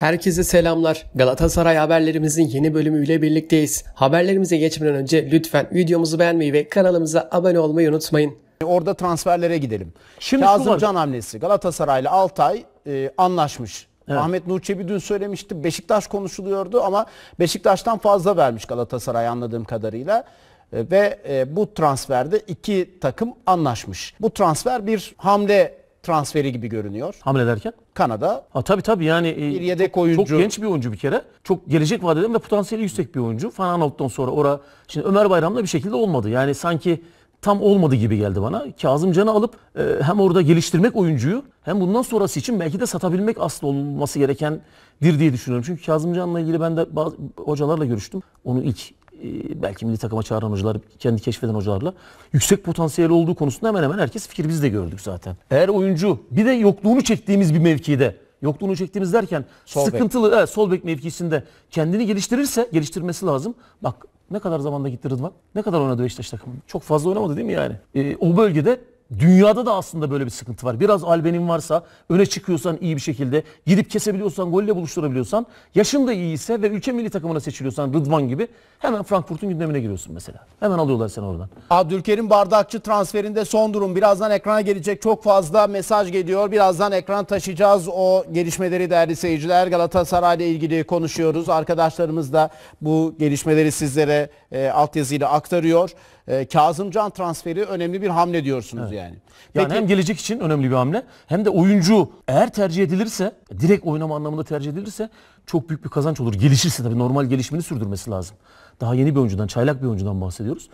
Herkese selamlar. Galatasaray haberlerimizin yeni bölümüyle birlikteyiz. Haberlerimize geçmeden önce lütfen videomuzu beğenmeyi ve kanalımıza abone olmayı unutmayın. Orada transferlere gidelim. Şimdi Kazım Can hamlesi. Galatasaray'la Altay e, anlaşmış. Evet. Ahmet Nur Çebi dün söylemişti. Beşiktaş konuşuluyordu ama Beşiktaş'tan fazla vermiş Galatasaray anladığım kadarıyla. E, ve e, bu transferde iki takım anlaşmış. Bu transfer bir hamle transferi gibi görünüyor. Hamle derken? Kanada. Ha, tabii tabii yani e, bir yedek çok, oyuncu. Çok genç bir oyuncu bir kere. Çok gelecek vadeden ve potansiyeli yüksek bir oyuncu. Van sonra ora şimdi Ömer Bayram'la bir şekilde olmadı. Yani sanki tam olmadı gibi geldi bana. Kazımcanı alıp e, hem orada geliştirmek oyuncuyu hem bundan sonrası için belki de satabilmek asıl olması gerekendir diye düşünüyorum. Çünkü Kazım Can'la ilgili ben de bazı hocalarla görüştüm. Onu ilk ee, belki milli takıma çağıran hocalar, kendi keşfeden hocalarla yüksek potansiyel olduğu konusunda hemen hemen herkes fikir biz de gördük zaten. Eğer oyuncu bir de yokluğunu çektiğimiz bir mevkide yokluğunu çektiğimiz derken sol sıkıntılı bek. E, sol bek mevkisinde kendini geliştirirse geliştirmesi lazım. Bak ne kadar zamanda gitti Rıdvan? Ne kadar oynadı Beşiktaş takımı? Çok fazla oynamadı değil mi yani? E, o bölgede Dünyada da aslında böyle bir sıkıntı var. Biraz albenin varsa, öne çıkıyorsan iyi bir şekilde, gidip kesebiliyorsan, golle buluşturabiliyorsan, yaşın da iyiyse ve ülke milli takımına seçiliyorsan Rıdvan gibi hemen Frankfurt'un gündemine giriyorsun mesela. Hemen alıyorlar seni oradan. Abdülkerim Bardakçı transferinde son durum. Birazdan ekrana gelecek çok fazla mesaj geliyor. Birazdan ekran taşıyacağız o gelişmeleri değerli seyirciler. Galatasaray ile ilgili konuşuyoruz. Arkadaşlarımız da bu gelişmeleri sizlere e, altyazıyla aktarıyor. Ee, Kazımcan transferi önemli bir hamle diyorsunuz evet. yani. Peki, yani hem gelecek için önemli bir hamle hem de oyuncu eğer tercih edilirse direkt oynama anlamında tercih edilirse çok büyük bir kazanç olur. Gelişirse tabii normal gelişimini sürdürmesi lazım. Daha yeni bir oyuncudan, çaylak bir oyuncudan bahsediyoruz.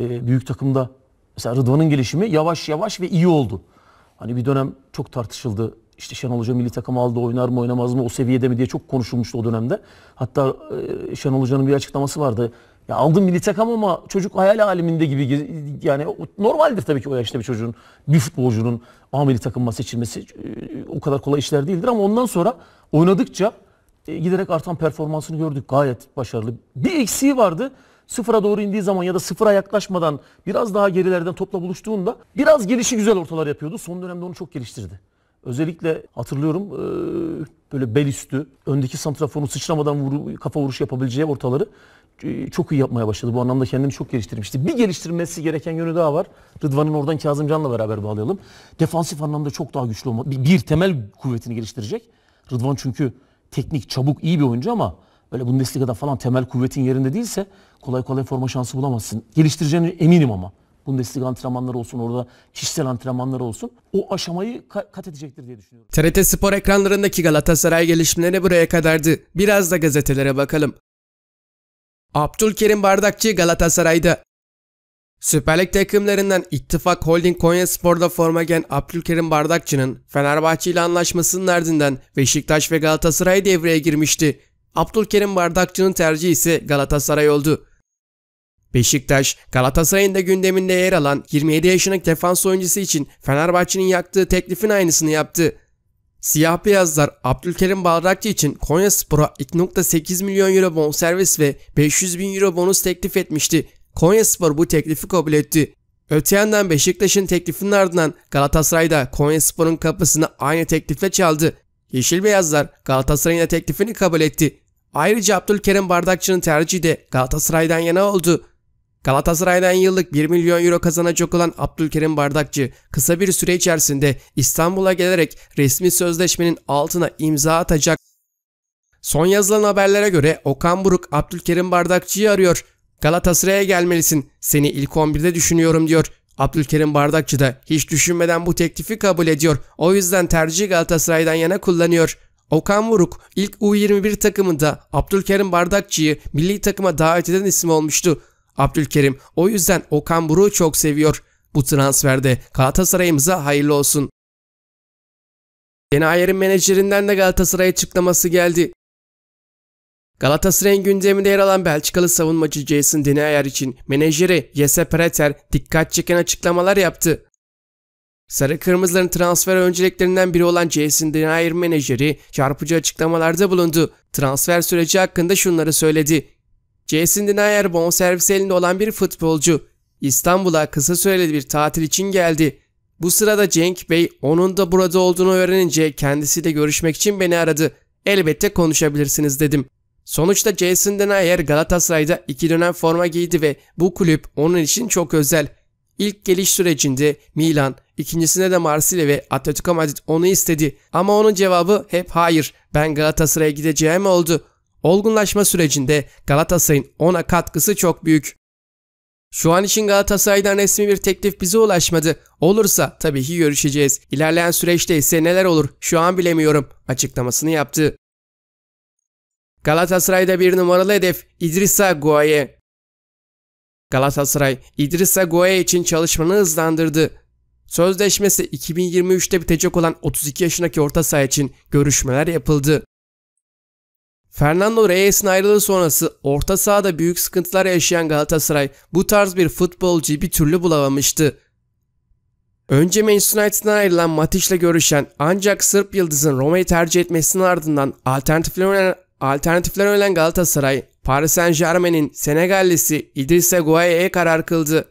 E, büyük takımda mesela Rıdvan'ın gelişimi yavaş yavaş ve iyi oldu. Hani bir dönem çok tartışıldı İşte Şenol Hoca milli takım aldı oynar mı oynamaz mı o seviyede mi diye çok konuşulmuştu o dönemde. Hatta e, Şenol Hoca'nın bir açıklaması vardı. Ya aldım milli takım ama çocuk hayal aleminde gibi yani normaldir tabii ki o yaşta bir çocuğun bir futbolcunun A milli takıma seçilmesi e, o kadar kolay işler değildir ama ondan sonra oynadıkça e, giderek artan performansını gördük. Gayet başarılı. Bir eksiği vardı. Sıfıra doğru indiği zaman ya da sıfıra yaklaşmadan biraz daha gerilerden topla buluştuğunda biraz gelişi güzel ortalar yapıyordu. Son dönemde onu çok geliştirdi. Özellikle hatırlıyorum e, böyle bel üstü, öndeki santraforun sıçramadan vuru, kafa vuruş yapabileceği ortaları e, çok iyi yapmaya başladı. Bu anlamda kendini çok geliştirmişti. Bir geliştirmesi gereken yönü daha var. Rıdvan'ın oradan Kazımcan'la beraber bağlayalım. Defansif anlamda çok daha güçlü olma. Bir, bir temel kuvvetini geliştirecek. Rıdvan çünkü teknik, çabuk, iyi bir oyuncu ama böyle Bundesliga'da falan temel kuvvetin yerinde değilse kolay kolay forma şansı bulamazsın. Geliştireceğine eminim ama. Bundesliga antrenmanları olsun, orada kişisel antrenmanları olsun. O aşamayı kat edecektir diye düşünüyorum. TRT Spor ekranlarındaki Galatasaray gelişmeleri buraya kadardı. Biraz da gazetelere bakalım. Abdülkerim Bardakçı Galatasaray'da. Süper Lig takımlarından İttifak Holding Konya Spor'da forma giyen Abdülkerim Bardakçı'nın Fenerbahçe ile anlaşmasının ardından Beşiktaş ve Galatasaray devreye girmişti. Abdülkerim Bardakçı'nın tercihi ise Galatasaray oldu. Beşiktaş, Galatasaray'ın da gündeminde yer alan 27 yaşındaki defans oyuncusu için Fenerbahçe'nin yaktığı teklifin aynısını yaptı. Siyah beyazlar Abdülkerim Bardakçı için Konya Spor'a 2.8 milyon euro bonservis ve 500 bin euro bonus teklif etmişti. Konya Spor bu teklifi kabul etti. Öte yandan Beşiktaş'ın teklifinin ardından Galatasaray da Konya Spor'un kapısını aynı teklifle çaldı. Yeşil Beyazlar Galatasaray'ın teklifini kabul etti. Ayrıca Abdülkerim Bardakçı'nın tercihi de Galatasaray'dan yana oldu. Galatasaray'dan yıllık 1 milyon euro kazanacak olan Abdülkerim Bardakçı kısa bir süre içerisinde İstanbul'a gelerek resmi sözleşmenin altına imza atacak. Son yazılan haberlere göre Okan Buruk Abdülkerim Bardakçı'yı arıyor. Galatasaray'a gelmelisin. Seni ilk 11'de düşünüyorum diyor. Abdülkerim Bardakçı da hiç düşünmeden bu teklifi kabul ediyor. O yüzden tercih Galatasaray'dan yana kullanıyor. Okan Buruk ilk U21 takımında Abdülkerim Bardakçı'yı milli takıma davet eden isim olmuştu. Abdülkerim o yüzden Okan Buruk'u çok seviyor. Bu transferde Galatasaray'ımıza hayırlı olsun. Denayer'in menajerinden de Galatasaray açıklaması geldi. Galatasaray'ın gündeminde yer alan Belçikalı savunmacı Jason Denayer için menajeri Jesse Preter dikkat çeken açıklamalar yaptı. Sarı Kırmızıların transfer önceliklerinden biri olan Jason Denayer menajeri çarpıcı açıklamalarda bulundu. Transfer süreci hakkında şunları söyledi. Jason Denayer bonservis elinde olan bir futbolcu. İstanbul'a kısa süreli bir tatil için geldi. Bu sırada Cenk Bey onun da burada olduğunu öğrenince kendisiyle görüşmek için beni aradı. Elbette konuşabilirsiniz dedim. Sonuçta Jason Denayer Galatasaray'da iki dönem forma giydi ve bu kulüp onun için çok özel. İlk geliş sürecinde Milan, ikincisinde de Marsilya ve Atletico Madrid onu istedi. Ama onun cevabı hep hayır ben Galatasaray'a gideceğim oldu. Olgunlaşma sürecinde Galatasaray'ın ona katkısı çok büyük. Şu an için Galatasaray'dan resmi bir teklif bize ulaşmadı. Olursa tabii ki görüşeceğiz. İlerleyen süreçte ise neler olur şu an bilemiyorum açıklamasını yaptı. Galatasaray'da bir numaralı hedef İdrissa Guaye. Galatasaray İdrissa Guaye için çalışmanı hızlandırdı. Sözleşmesi 2023'te bitecek olan 32 yaşındaki orta saha için görüşmeler yapıldı. Fernando Reyes'in ayrılığı sonrası orta sahada büyük sıkıntılar yaşayan Galatasaray bu tarz bir futbolcu bir türlü bulamamıştı. Önce Manchester United'dan ayrılan Matiş'le görüşen ancak Sırp Yıldız'ın Roma'yı tercih etmesinin ardından alternatifler öğrenen, alternatifler öğrenen Galatasaray, Paris Saint Germain'in Senegallisi İdrisse Guaye'ye karar kıldı.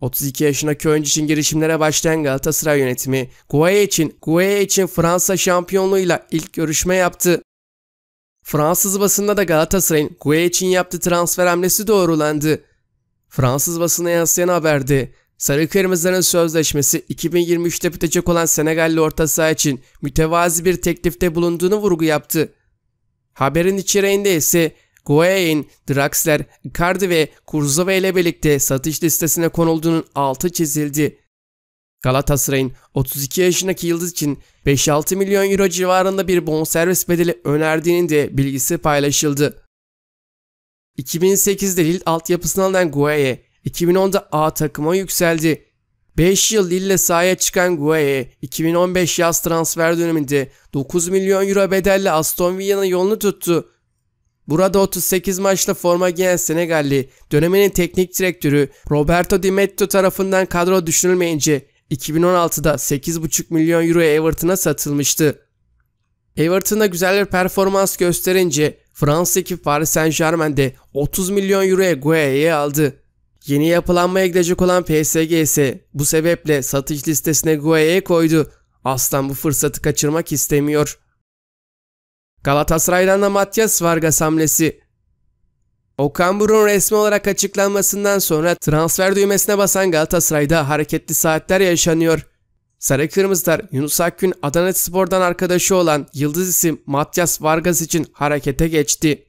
32 yaşındaki oyuncu için girişimlere başlayan Galatasaray yönetimi Guaye için, Guaye için Fransa şampiyonluğuyla ilk görüşme yaptı. Fransız basında da Galatasaray'ın Gueye için yaptığı transfer hamlesi doğrulandı. Fransız basına yansıyan haberde Sarı Kırmızıların sözleşmesi 2023'te bitecek olan Senegalli orta saha için mütevazi bir teklifte bulunduğunu vurgu yaptı. Haberin içeriğinde ise Guayen, Draxler, Icardi ve Kurzuva ile birlikte satış listesine konulduğunun altı çizildi. Galatasaray'ın 32 yaşındaki yıldız için 5-6 milyon euro civarında bir bonservis bedeli önerdiğinin de bilgisi paylaşıldı. 2008'de Lille altyapısına alınan Gueye, 2010'da A takıma yükseldi. 5 yıl Lille sahaya çıkan Gueye, 2015 yaz transfer döneminde 9 milyon euro bedelle Aston Villa'nın yolunu tuttu. Burada 38 maçta forma giyen Senegalli, döneminin teknik direktörü Roberto Di Metto tarafından kadro düşünülmeyince 2016'da 8,5 milyon euro Everton'a satılmıştı. Everton'a güzel bir performans gösterince Fransız ekibi Paris Saint germainde 30 milyon euroya Gueye'yi aldı. Yeni yapılanmaya gidecek olan PSG ise bu sebeple satış listesine Gueye'yi koydu. Aslan bu fırsatı kaçırmak istemiyor. Galatasaray'dan da Matias Vargas hamlesi. Okan Burun resmi olarak açıklanmasından sonra transfer düğmesine basan Galatasaray'da hareketli saatler yaşanıyor. Sarı Kırmızılar Yunus Akgün Adana Spor'dan arkadaşı olan yıldız isim Matias Vargas için harekete geçti.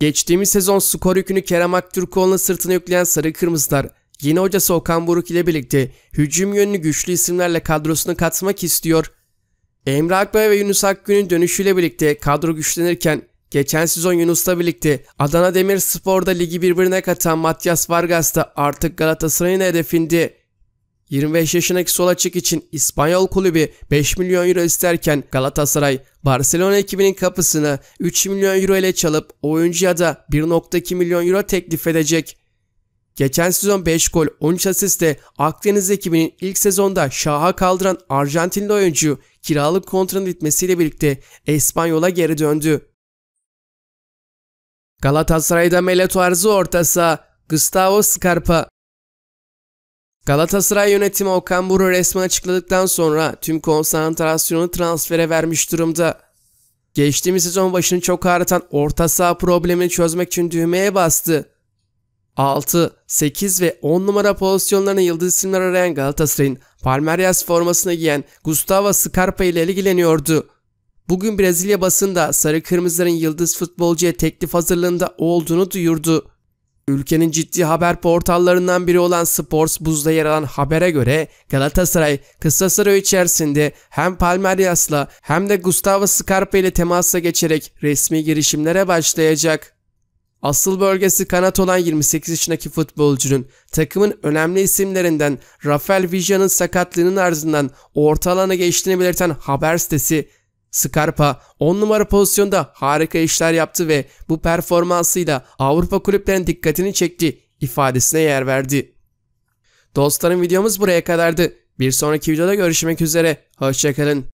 Geçtiğimiz sezon skor yükünü Kerem Aktürkoğlu'nun sırtına yükleyen Sarı Kırmızılar yeni hocası Okan Buruk ile birlikte hücum yönünü güçlü isimlerle kadrosuna katmak istiyor. Emre Akbay ve Yunus Akgün'ün dönüşüyle birlikte kadro güçlenirken Geçen sezon Yunus'la birlikte Adana Demirspor'da ligi birbirine katan Matias Vargas da artık Galatasaray'ın hedefinde. 25 yaşındaki sol açık için İspanyol kulübü 5 milyon euro isterken Galatasaray Barcelona ekibinin kapısını 3 milyon euro ile çalıp oyuncuya da 1.2 milyon euro teklif edecek. Geçen sezon 5 gol 13 asiste Akdeniz ekibinin ilk sezonda şaha kaldıran Arjantinli oyuncu kiralık kontratın bitmesiyle birlikte İspanyol'a geri döndü. Galatasaray'da Meleto Arzu orta Gustavo Scarpa. Galatasaray yönetimi Okan Buruk resmi açıkladıktan sonra tüm konsantrasyonu transfere vermiş durumda. Geçtiğimiz sezon başını çok ağrıtan orta saha problemini çözmek için düğmeye bastı. 6, 8 ve 10 numara pozisyonlarını yıldız isimler arayan Galatasaray'ın Palmeiras formasını giyen Gustavo Scarpa ile ilgileniyordu. Bugün Brezilya basında sarı kırmızıların yıldız futbolcuya teklif hazırlığında olduğunu duyurdu. Ülkenin ciddi haber portallarından biri olan Sports Buz'da yer alan habere göre Galatasaray kısa süre içerisinde hem Palmeiras'la hem de Gustavo Scarpa ile temasa geçerek resmi girişimlere başlayacak. Asıl bölgesi kanat olan 28 yaşındaki futbolcunun takımın önemli isimlerinden Rafael Vigia'nın sakatlığının ardından orta alana geçtiğini belirten haber sitesi Scarpa 10 numara pozisyonda harika işler yaptı ve bu performansıyla Avrupa kulüplerinin dikkatini çekti ifadesine yer verdi. Dostlarım videomuz buraya kadardı. Bir sonraki videoda görüşmek üzere. Hoşçakalın.